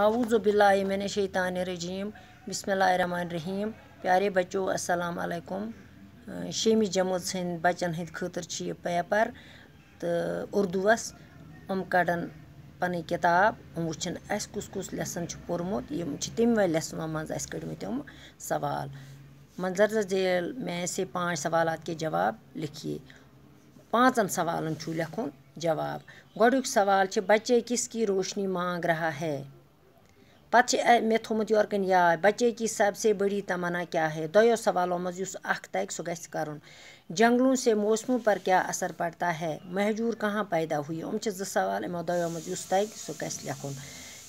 आऊज़बिल्लिमिन शैतान रजीम बसमीम प्यारे बच्चों अस्सलाम वालेकुम शेमि जमूत हंद बच्चन हंद खर यह पेपर तो उर्दूस उम कड़न पन किताब वन अस कुस कुस लेसन पोर्मुत यम तम वे लेसनों मज सवाल मंजर जेल में से पाँच सवाल के जवाब लिखिए पाँचन सवालन लखन जवाब गुक सवाल बच्चे किसकी रोशनी मांग रहा है पत मे थोमुत योरकन याद बच्चे की सबसे बड़ी तमन्ना क्या है दयो सवालों मज तक सह ग जंगलों से मौसमों पर क्या असर पड़ता है महजूर कहाँ पैदा हुई हम जो सवाल इमो दयो मज तक सह ग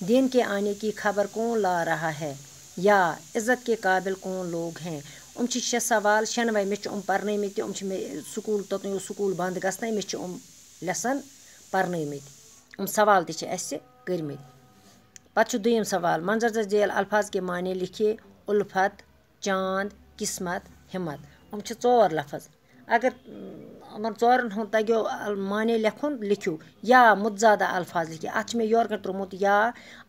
दिन के आने की खबर कौन ला रहा है या इज़्ज़त के काबिल कौन लोग हैं उम शे सवाल शनवे मे पर्नमित मे सकूल तोतन स्कूल बंद गसन मे लसन पर्नमित सवाल तेज पत् दुम सवाल मंजरजा जेल अल्फाज के माने लिखिए उल्फत चांद किस्मत हिम्मत यम चोर लफज अगर यम चोरन हूँ तगो माने लेखन लिखो या मुजादा अल्फाज लिखे अत मे योर या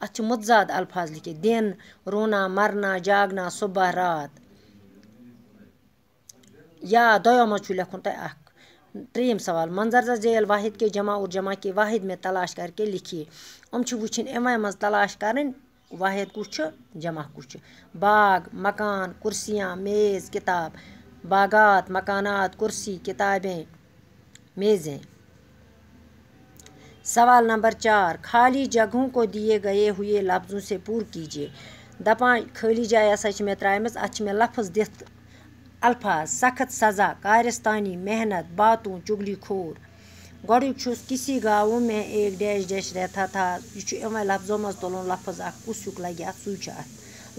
अत मुतजाद अल्फाज लिखे दिन रोना मरना जागना सुबह रात या दयो मज लेखन तक त्रीम सवाल मंजरजा जेल वाहिद के जमा और जमा के वाहिद में तलाश करके लिखिए उम वन एमआई मज तलाश कर वाहिद कुछ कु जमा कुछ बाग मकान कुर्सियां मेज़ किताब बागात मकानात कुर्सी किताबें मेज़ें सवाल नंबर चार खाली जगहों को दिए गए हुए लफ्ज़ों से पूर कीजिए दपा खाली जाए मैं हसा मे त्रम अफ दिख अलफाज सख्त सज़ा कारिस्तानी मेहनत बातों चुगली खोर गुस किसी गावों में एक डैश डैश रहता था यह लफ्जों मज तुल तो लफज अक् लगे अच्छ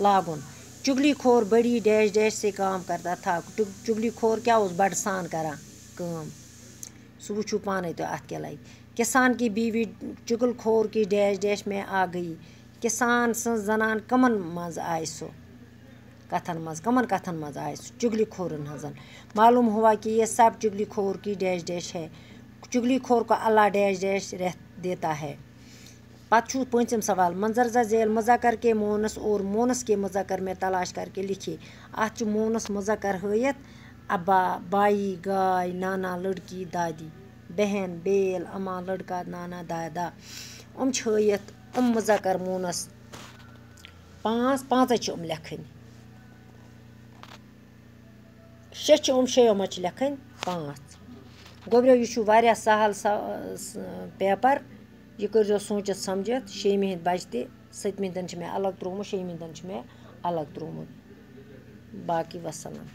लागन चुगली खोर बड़ी डैश डैश से काम करता था चुगली खोर क्या उस बड़ सान करा सू वो पान तो अत क्या लगे किसान की बीवी चुगल खोर की डैश डैश में आ गई किसान सन कमन मज आ सो कथन मज कमन कथन मज आए चुगली खोरन हजन मालूम हुआ कि ये सब चुगली खोर की डैश डैश है चुगली खोर को अल्लाह डैश डैश रह देता है पु पम सवाल मंजरजा झेल मजाकर के मोनस और मोनस के मजाकर में तलाश करके लिखी अच्छ मोनस मजाकर हयत अबा बाई गाय नाना लड़की दादी बहन बेल अमा लड़का नाना दादा उम हम मजाकर मोनस पांच पांच लखन شےٚ چھِ یِم شیٚیو منٛز چھِ لیکھٕنۍ پانٛژھ گوٚبریو یہِ چھُ واریاہ سہل پیپَر یہِ کٔرۍزیو سوٗنٛچِتھ سَمجِتھ شیٚمہِ ہِنٛدۍ بَچہِ تہِ سٔتمہِ ہِنٛدٮ۪ن چھِ مےٚ الگ ترٛوومُت شیٚمہِ ہِنٛدٮ۪ن چھُ مےٚ الگ ترٛوومُت باقی وَسلام